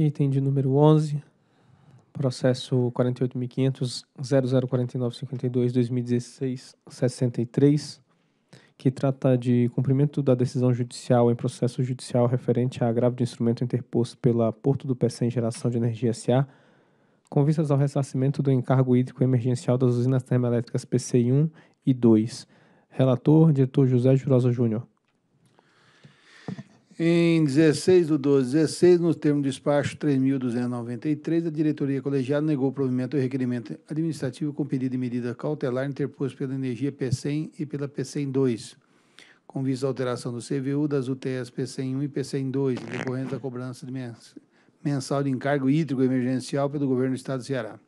Item de número 11, processo 48.500.0049.52.2016.63, que trata de cumprimento da decisão judicial em processo judicial referente a agravo de instrumento interposto pela Porto do PC em Geração de Energia S.A., com vistas ao ressarcimento do encargo hídrico emergencial das usinas termoelétricas PC1 e 2. Relator, diretor José Jurosa Júnior. Em 16 de 12 16, nos termos do despacho 3.293, a diretoria colegiada negou o provimento ao requerimento administrativo com pedido de medida cautelar interposto pela Energia PCEM e pela PCEM 102 com vista à alteração do CVU das UTS PCEM 101 e PCEM 102 decorrente da cobrança de mensal de encargo hídrico emergencial pelo governo do Estado do Ceará.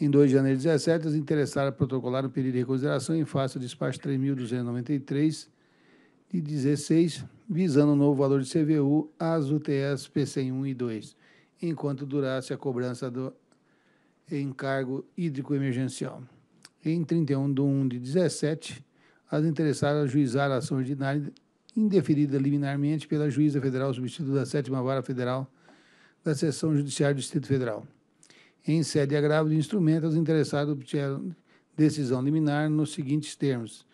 Em 2 de janeiro de 17, os interessados protocolaram o pedido de reconsideração em face ao despacho 3.293 de 16 visando o novo valor de CVU às UTS pc 1 e 2, enquanto durasse a cobrança do encargo hídrico emergencial. Em 31 de 1 de 17, as interessadas ajuizaram a ação ordinária indeferida liminarmente pela juíza federal substituta da 7 Vara Federal da Seção Judiciária do Distrito Federal. Em sede agravo de instrumentos, os interessados obtiveram decisão liminar nos seguintes termos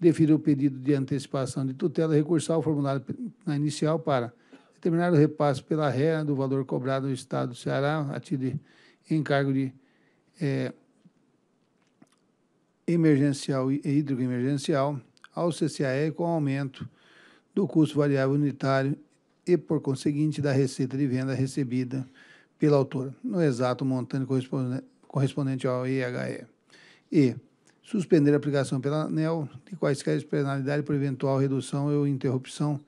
deferir o pedido de antecipação de tutela recursal recursar o formulário na inicial para determinar o repasse pela ré do valor cobrado ao Estado do Ceará a título de encargo de é, emergencial e hidroemergencial ao CCAE com aumento do custo variável unitário e, por conseguinte, da receita de venda recebida pela autora, no exato montante correspondente ao IHE. E, suspender a aplicação pela ANEL de quaisquer penalidades por eventual redução ou interrupção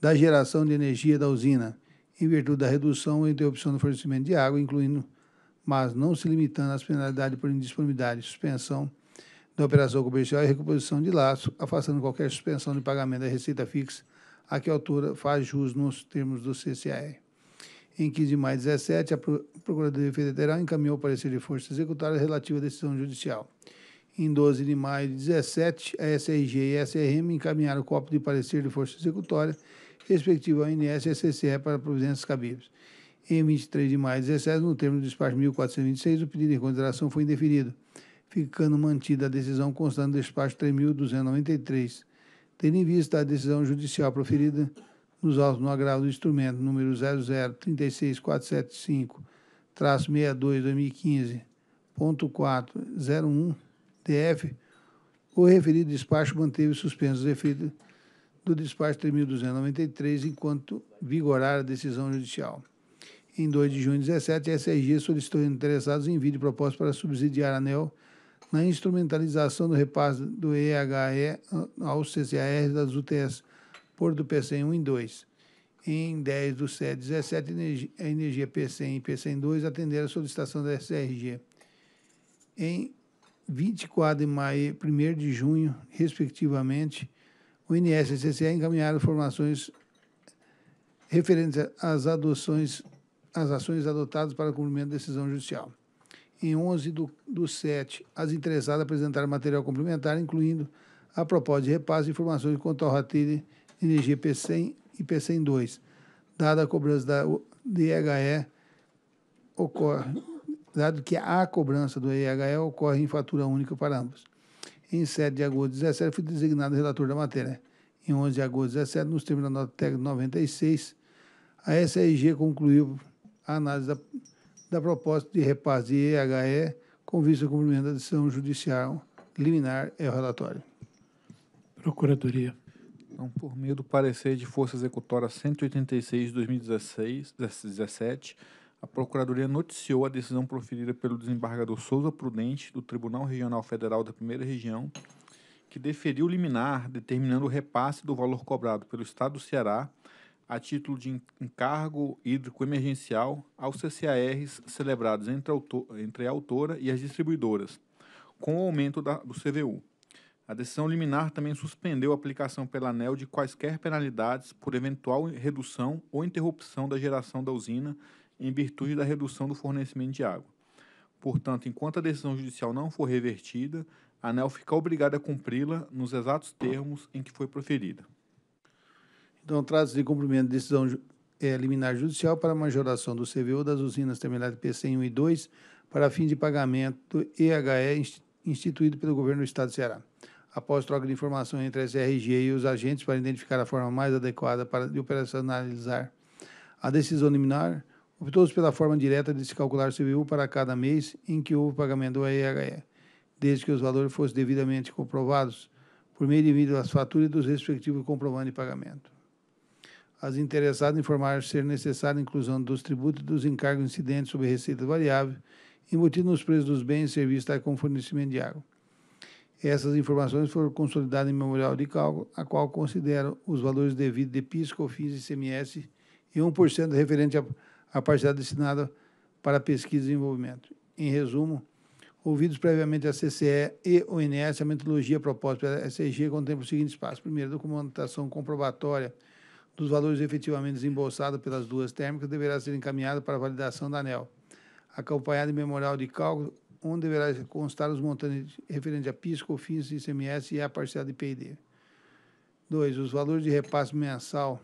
da geração de energia da usina, em virtude da redução ou interrupção do fornecimento de água, incluindo, mas não se limitando às penalidades por indisponibilidade, suspensão da operação comercial e recomposição de laço, afastando qualquer suspensão de pagamento da receita fixa a que a altura faz jus nos termos do CCAR. Em 15 de maio de 2017, a Procuradoria Federal encaminhou o parecer de força executória relativa à decisão judicial. Em 12 de maio de 17, a SRG e a SRM encaminharam o copo de parecer de força executória, respectivo ao INS e à CCE para providências cabíveis. Em 23 de maio de 17, no termo do despacho 1426, o pedido de consideração foi indeferido, ficando mantida a decisão constante do despacho 3293, tendo em vista a decisão judicial proferida nos autos no agravo do instrumento número 0036475-62-2015.401 DF, o referido despacho manteve suspensos os efeitos do despacho 3.293 enquanto vigorar a decisão judicial. Em 2 de junho de 2017, a SRG solicitou interessados em vídeo proposta para subsidiar a ANEL na instrumentalização do repasse do EHE aos CCAR das UTS por do PCM 1 e 2. Em 10 do 7 17, a energia PCM e PCM 2 atenderam a solicitação da SRG. Em 24 de maio e 1 de junho, respectivamente, o INS e CCE encaminharam informações referentes às adoções, às ações adotadas para cumprimento da decisão judicial. Em 11 do, do 7, as interessadas apresentaram material complementar, incluindo a proposta de repasse de informações quanto ao rateio de energia P100 e P102, dada a cobrança da DHE ocorre dado que a cobrança do IHL ocorre em fatura única para ambos. Em 7 de agosto de 2017, fui designado relator da matéria. Em 11 de agosto de 2017, nos termos da nota técnica 96, a SRG concluiu a análise da, da proposta de repasse de IHE com vista ao cumprimento da decisão judicial liminar é o relatório. Procuradoria. Então, por meio do parecer de Força Executora 186 de 2016, 17, a Procuradoria noticiou a decisão proferida pelo desembargador Souza Prudente do Tribunal Regional Federal da Primeira Região, que deferiu liminar determinando o repasse do valor cobrado pelo Estado do Ceará a título de encargo hídrico emergencial aos CCARs celebrados entre, autor, entre a autora e as distribuidoras, com o aumento da, do CVU. A decisão liminar também suspendeu a aplicação pela ANEL de quaisquer penalidades por eventual redução ou interrupção da geração da usina em virtude da redução do fornecimento de água. Portanto, enquanto a decisão judicial não for revertida, a ANEL fica obrigada a cumpri-la nos exatos termos em que foi proferida. Então, trata-se de cumprimento de decisão é, liminar judicial para a majoração do CVO das usinas terminais PC 1 e 2 para fim de pagamento EHE instituído pelo governo do Estado do Ceará. Após troca de informação entre a SRG e os agentes para identificar a forma mais adequada para de operacionalizar a decisão liminar, optou-se pela forma direta de se calcular o CBU para cada mês em que houve pagamento do IHE, desde que os valores fossem devidamente comprovados por meio de vídeo das faturas e dos respectivos comprovantes de pagamento. As interessadas informaram ser necessária a inclusão dos tributos e dos encargos incidentes sobre receita variável embutidos nos preços dos bens e serviços tais como fornecimento de água. Essas informações foram consolidadas em memorial de cálculo, a qual considera os valores devidos de PIS, COFINS e ICMS e 1% referente a a parte destinada para pesquisa e desenvolvimento. Em resumo, ouvidos previamente a CCE e ONS, a metodologia proposta pela SEG contempla os seguintes passos. Primeiro, documentação comprobatória dos valores efetivamente desembolsados pelas duas térmicas deverá ser encaminhada para validação da ANEL, acompanhada em memorial de cálculo, onde deverá constar os montantes referentes a PIS, COFINS, ICMS e a parcela de PID. Dois, Os valores de repasse mensal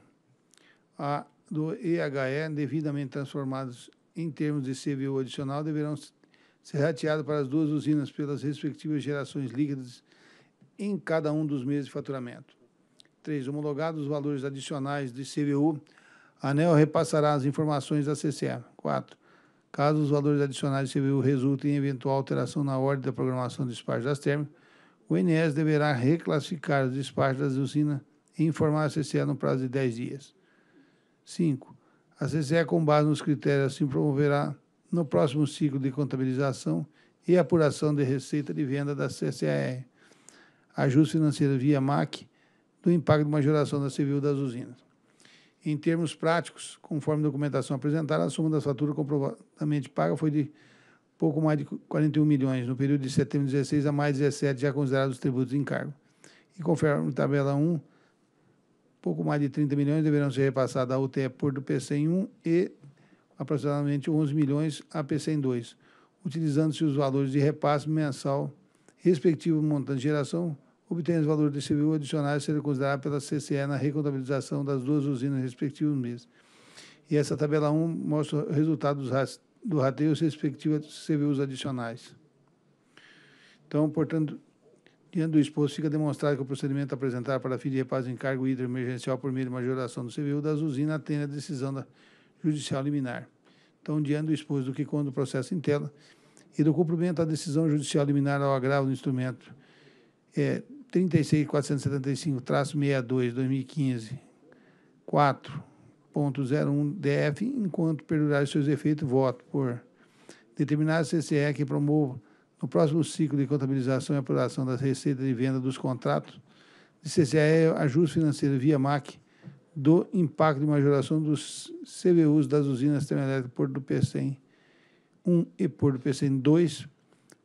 a do EHE devidamente transformados em termos de CBU adicional deverão ser rateados para as duas usinas pelas respectivas gerações líquidas em cada um dos meses de faturamento. 3. Homologados os valores adicionais de CBU, a ANEL repassará as informações da CCA. 4. Caso os valores adicionais de CBU resultem em eventual alteração na ordem da programação de despacho das térmicas, o INES deverá reclassificar os despachos das usinas e informar a CCA no prazo de 10 dias. 5. A CCE, com base nos critérios assim, promoverá no próximo ciclo de contabilização e apuração de receita de venda da CCAR, ajuste financeiro via MAC do impacto de uma geração da civil das usinas. Em termos práticos, conforme a documentação apresentada, a soma das faturas comprovadamente paga foi de pouco mais de 41 milhões no período de setembro de 16 a mais 17, já considerados os tributos de encargo. E conforme tabela 1, pouco mais de 30 milhões deverão ser repassados à UTE por do PCM1 e aproximadamente 11 milhões a PCM2, utilizando-se os valores de repasse mensal respectivo montante de geração, obtendo os valores de CBU adicionais serem considerados pela CCE na recontabilização das duas usinas respectivos meses. E essa tabela 1 mostra o resultado do rateio respectivo a CBUs adicionais. Então, portanto, Diante do exposto, fica demonstrado que o procedimento apresentado para fim de repasse de encargo hidroemergencial por meio de majoração do CVU das usinas atende à decisão da judicial liminar. Então, diante do exposto do que quando o processo em tela e do cumprimento da decisão judicial liminar ao agravo do instrumento é, 36.475-62-2015, 4.01 DF, enquanto perdurar seus efeitos, voto por determinar a CCE que promova no próximo ciclo de contabilização e apuração das receitas de venda dos contratos de CCAE, ajuste financeiro via MAC do impacto de majoração dos CVUs das usinas termoelétricas Porto do PCM 1 e Porto do PCM 2,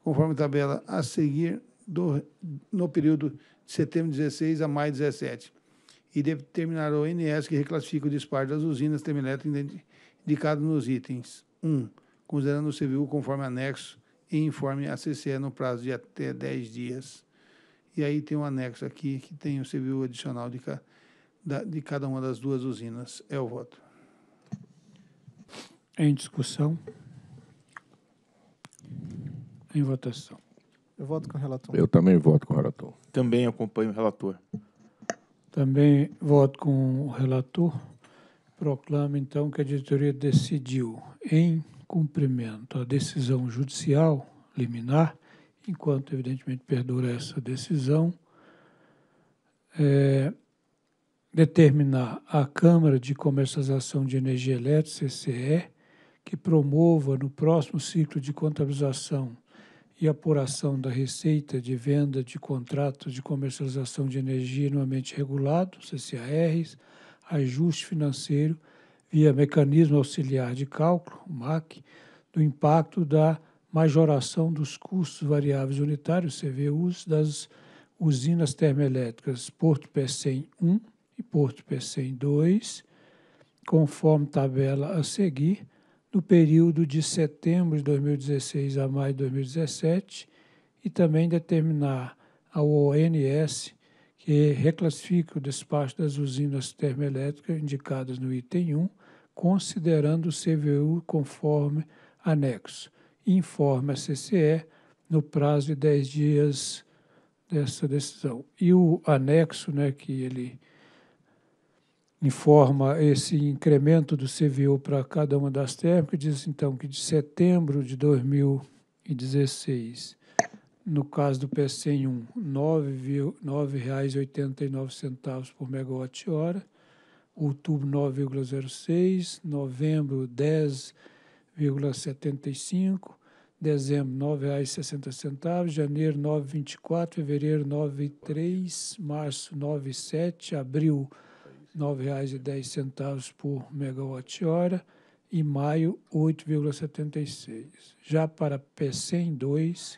conforme a tabela a seguir do, no período de setembro de 16 a maio de 17, e determinar o INS que reclassifica o disparo das usinas termoelétricas indicado nos itens 1, considerando o CVU conforme anexo e informe a CCE no prazo de até 10 dias. E aí tem um anexo aqui que tem o civil adicional de, ca, da, de cada uma das duas usinas. É o voto. Em discussão. Em votação. Eu voto com o relator. Eu também voto com o relator. Também acompanho o relator. Também voto com o relator. Proclamo, então, que a diretoria decidiu em cumprimento à decisão judicial liminar, enquanto, evidentemente, perdura essa decisão, é, determinar à Câmara de Comercialização de Energia Elétrica, CCE, que promova no próximo ciclo de contabilização e apuração da receita de venda de contratos de comercialização de energia no ambiente regulado, CCARs, ajuste financeiro via mecanismo auxiliar de cálculo, MAC, do impacto da majoração dos custos variáveis unitários, CVUs, das usinas termoelétricas Porto Pecém 1 e Porto Pecém 2, conforme tabela a seguir, no período de setembro de 2016 a maio de 2017, e também determinar ao ONS que reclassifica o despacho das usinas termoelétricas indicadas no item 1, considerando o CVU conforme anexo. Informe a CCE no prazo de 10 dias dessa decisão. E o anexo, né, que ele informa esse incremento do CVU para cada uma das térmicas, diz então que de setembro de 2016 no caso do PSN1, R$ 9,89 por megawatt-hora. Outubro, 9,06. Novembro, 10,75. Dezembro, R$ 9,60. Janeiro, R$ 9,24. Fevereiro, R$ 9,03, Março, R$ 9,07, Abril, R$ 9,10 por megawatt-hora. E maio, 8,76. Já para PSN2,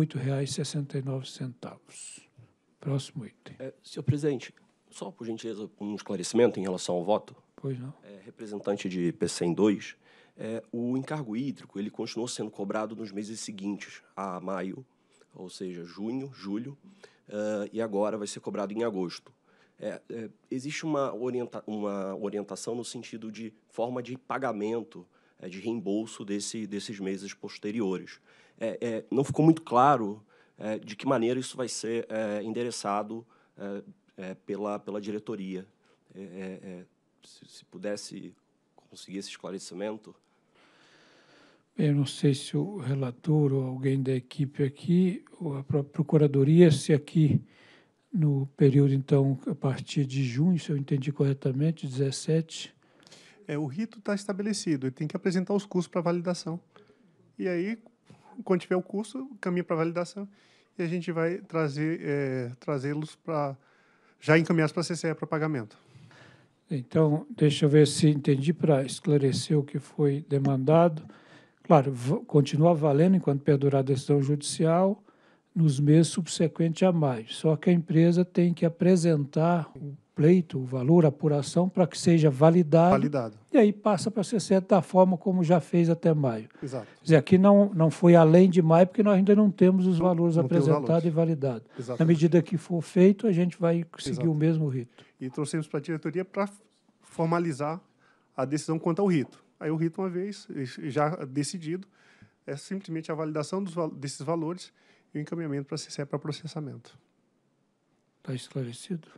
R$ 8,69. Próximo item. É, senhor presidente, só por gentileza um esclarecimento em relação ao voto. Pois não. É, representante de PCM 2, é, o encargo hídrico ele continuou sendo cobrado nos meses seguintes a maio, ou seja, junho, julho, uh, e agora vai ser cobrado em agosto. É, é, existe uma, orienta uma orientação no sentido de forma de pagamento, é, de reembolso desse, desses meses posteriores é, é, não ficou muito claro é, de que maneira isso vai ser é, endereçado é, é, pela, pela diretoria. Se, se, pudesse conseguir esse esclarecimento. Eu não sei se o relator ou alguém da equipe aqui, ou a própria procuradoria, se aqui no período, então, a partir de junho, se eu entendi corretamente, 17. É, o rito está estabelecido, ele tem que apresentar os custos para validação. E aí, quando tiver o curso, caminha para validação, e a gente vai trazer, é, trazê-los para, já encaminhados para a CCE para pagamento. Então, deixa eu ver se entendi para esclarecer o que foi demandado. Claro, continua valendo enquanto perdurar a decisão judicial, nos meses subsequentes a maio. Só que a empresa tem que apresentar o pleito, o valor, a apuração, para que seja validado, validado. E aí passa para ser certo da forma como já fez até maio. Exato. Quer dizer, aqui não, não foi além de maio, porque nós ainda não temos os valores apresentados e validados. Na medida que for feito, a gente vai seguir Exato. o mesmo rito. E trouxemos para a diretoria para formalizar a decisão quanto ao rito. Aí o rito, uma vez já decidido, é simplesmente a validação dos, desses valores e o encaminhamento para a CCE para processamento. Está esclarecido?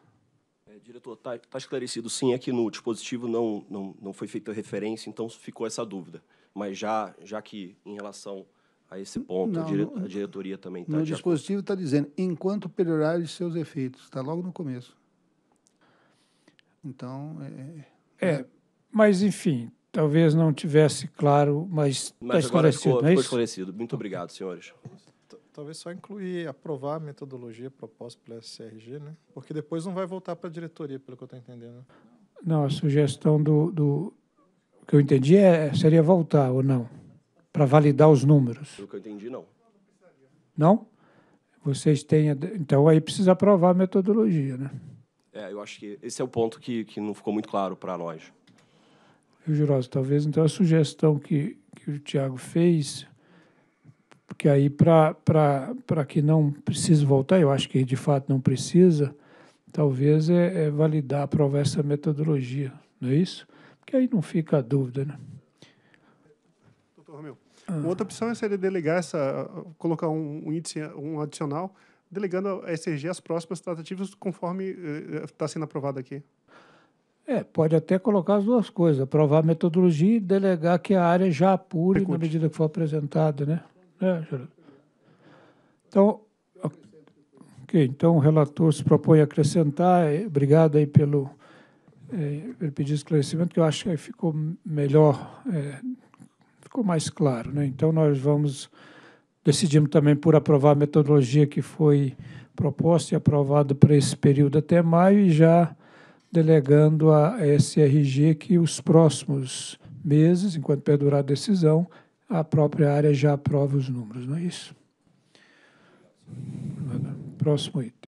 É, diretor, está tá esclarecido sim. É que no dispositivo não, não, não foi feita referência, então ficou essa dúvida. Mas já, já que em relação a esse ponto, não, a, dire, a, diretoria também está... No dispositivo está dizendo, enquanto perdurar os seus efeitos. Está logo no começo. Então, é é, é... é mas, enfim, talvez não tivesse claro, mas está esclarecido. Ficou, é ficou esclarecido. Muito obrigado, senhores talvez só incluir, aprovar a metodologia proposta pela SRG, né? Porque depois não vai voltar para a diretoria, pelo que eu estou entendendo. Não, a sugestão do, do o que eu entendi é, é seria voltar ou não, para validar os números. Pelo que eu entendi, não. Não? Vocês têm. Então aí precisa aprovar a metodologia, né? É, eu acho que esse é o ponto que, que não ficou muito claro para nós. Jurosa, talvez então a sugestão que, que o Tiago fez porque aí para que não precise voltar, eu acho que de fato não precisa, talvez é, é validar, aprovar essa metodologia, não é isso? Porque aí não fica a dúvida, né? Doutor Romeu, ah. outra opção é seria delegar essa, colocar um, um índice, um adicional, delegando a SRG as próximas tratativas conforme está eh, eh, sendo aprovado aqui. É, pode até colocar as duas coisas, aprovar a metodologia e delegar que a área já apure na medida que for apresentada, né? É, então, ok, então o relator se propõe a acrescentar. Obrigado aí pelo é, pedido esclarecimento, que eu acho que ficou melhor, é, ficou mais claro. Né? Então, nós vamos, decidimos também por aprovar a metodologia que foi proposta e aprovada para esse período até maio e já delegando à SRG que os próximos meses, enquanto perdurar a decisão, a própria área já aprova os números, não é isso? Próximo item.